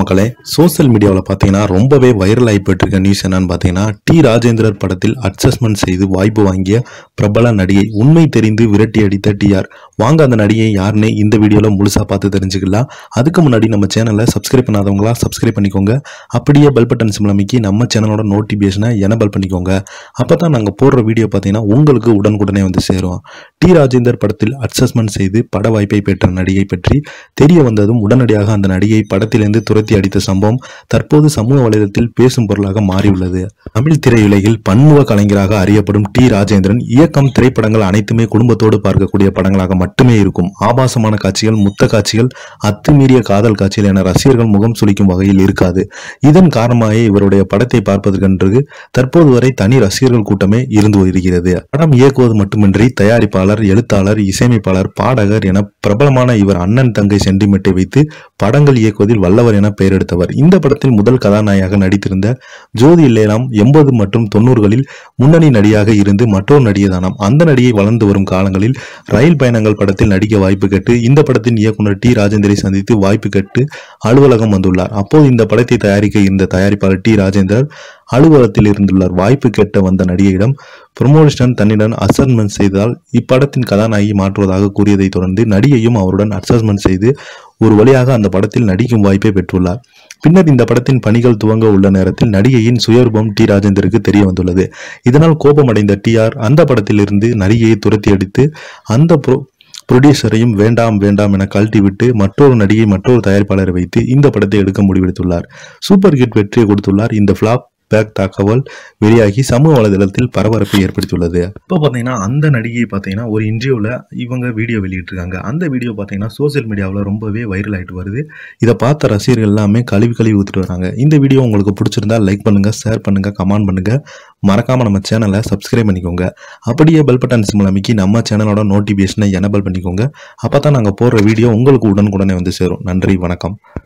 மக்களே சோசியல் மீடியாவில் பார்த்தீங்கன்னா ரொம்பவே வைரல் ஆகி போயிட்டு இருக்க நியூஸ் என்னன்னு பார்த்தீங்கன்னா டி ராஜேந்திரர் படத்தில் அட்ஜஸ்ட்மெண்ட் செய்து வாய்ப்பு வாங்கிய பிரபல நடிகை உண்மை தெரிந்து விரட்டி அடித்த டிஆர் வாங்க அந்த நடிகை யாருன்னு இந்த வீடியோவில் முழுசாக பார்த்து தெரிஞ்சுக்கலாம் அதுக்கு முன்னாடி நம்ம சேனலை சப்ஸ்கிரைப் பண்ணாதவங்களா சப்ஸ்கிரைப் பண்ணிக்கோங்க அப்படியே பெல் பட்டன் சிம்லமைக்கு நம்ம சேனலோட நோட்டிஃபிகேஷனை பல் பண்ணிக்கோங்க அப்போ தான் நாங்கள் போடுற வீடியோ பார்த்தீங்கன்னா உங்களுக்கு உடனுக்குடனே வந்து சேரும் டி ராஜேந்தர் படத்தில் அட்ஜஸ்ட்மெண்ட் செய்து பட வாய்ப்பை பெற்ற நடிகை பற்றி தெரிய வந்ததும் உடனடியாக அந்த நடிகை படத்திலிருந்து துரத்தி அடித்த சம்பவம் தற்போது சமூக வலைதளத்தில் பேசும் பொருளாக மாறியுள்ளது தமிழ் திரையுலகில் பன்முக கலைஞராக அறியப்படும் டி ராஜேந்திரன் இயக்கம் திரைப்படங்கள் அனைத்துமே குடும்பத்தோடு பார்க்கக்கூடிய படங்களாக மட்டுமே இருக்கும் ஆபாசமான காட்சிகள் முத்த காட்சிகள் அத்துமீறிய காதல் காட்சிகள் என ரசிகர்கள் முகம் சுளிக்கும் வகையில் இருக்காது இதன் காரணமாக இவருடைய படத்தை பார்ப்பதற்கென்று தற்போது வரை தனி ரசிகர்கள் கூட்டமே இருந்து வருகிறது படம் இயக்குவது மட்டுமின்றி தயாரிப்பாளர் எழுத்தாளர் இசையமைப்பாளர் பாடகர் என பிரபலமான இவர் அண்ணன் தங்கை சென்டிமெண்ட்டை வைத்து படங்கள் இயக்குவதில் வல்லவர் என என பெயர் எடுத்தவர் இந்த படத்தில் முதல் கதாநாயக நடித்திருந்த ஜோதி இல்லேலாம் எண்பது மற்றும் தொன்னூறுகளில் முன்னணி நடிகாக இருந்து மற்றொரு நடிகைதானாம் அந்த நடிகை வளர்ந்து வரும் காலங்களில் ரயில் பயணங்கள் படத்தில் நடிக்க வாய்ப்பு கேட்டு இந்த படத்தின் இயக்குனர் டி ராஜேந்திரை சந்தித்து வாய்ப்பு கேட்டு அலுவலகம் வந்துள்ளார் அப்போது இந்த படத்தை தயாரிக்க இருந்த தயாரிப்பாளர் டி ராஜேந்தர் அலுவலகத்தில் இருந்துள்ளார் வாய்ப்பு கேட்ட வந்த நடிகையிடம் பிரமோஷன் தன்னிடம் அசஸ்மெண்ட் செய்தால் இப்படத்தின் கதாநாயகி மாற்றுவதாக கூறியதை தொடர்ந்து நடிகையும் அவருடன் அசஸ்மெண்ட் செய்து ஒரு வழியாக அந்த படத்தில் நடிக்கும் வாய்ப்பை பெற்றுள்ளார் பின்னர் இந்த படத்தின் பணிகள் துவங்க உள்ள நேரத்தில் நடிகையின் சுயரூபம் டி ராஜேந்தருக்கு தெரிய வந்துள்ளது இதனால் கோபமடைந்த டி ஆர் அந்த படத்திலிருந்து நடிகையை துரத்தி அடித்து அந்த புரொடியூசரையும் ப்ரொடியூசரையும் வேண்டாம் வேண்டாம் என கழட்டிவிட்டு மற்றொரு நடிகை மற்றொரு தயாரிப்பாளரை வைத்து இந்த படத்தை எடுக்க முடிவெடுத்துள்ளார் சூப்பர் ஹிட் வெற்றியை கொடுத்துள்ளார் இந்த ஃபிளாப் பேக் தகவல் வெளியாகி சமூக வலைதளத்தில் பரபரப்பை ஏற்படுத்தியுள்ளது இப்போ பார்த்தீங்கன்னா அந்த நடிகையை பார்த்தீங்கன்னா ஒரு இன்டர்வியூவில் இவங்க வீடியோ வெளியிட்டிருக்காங்க அந்த வீடியோ பார்த்தீங்கன்னா சோசியல் மீடியாவில் ரொம்பவே வைரல் ஆகிட்டு வருது இதை பார்த்த ரசிகர்கள் எல்லாமே கழுவி கழுவி ஊற்றிட்டு வராங்க இந்த வீடியோ உங்களுக்கு பிடிச்சிருந்தா லைக் பண்ணுங்கள் ஷேர் பண்ணுங்கள் கமெண்ட் பண்ணுங்கள் மறக்காமல் நம்ம சேனலை சப்ஸ்கிரைப் பண்ணிக்கோங்க அப்படியே பெல் பட்டன் சிம்மில் அமைக்கி நம்ம சேனலோட நோட்டிஃபிகேஷனை எனபிள் பண்ணிக்கோங்க அப்போ தான் நாங்கள் போடுற வீடியோ உங்களுக்கு உடனுக்குடனே வந்து சேரும் நன்றி வணக்கம்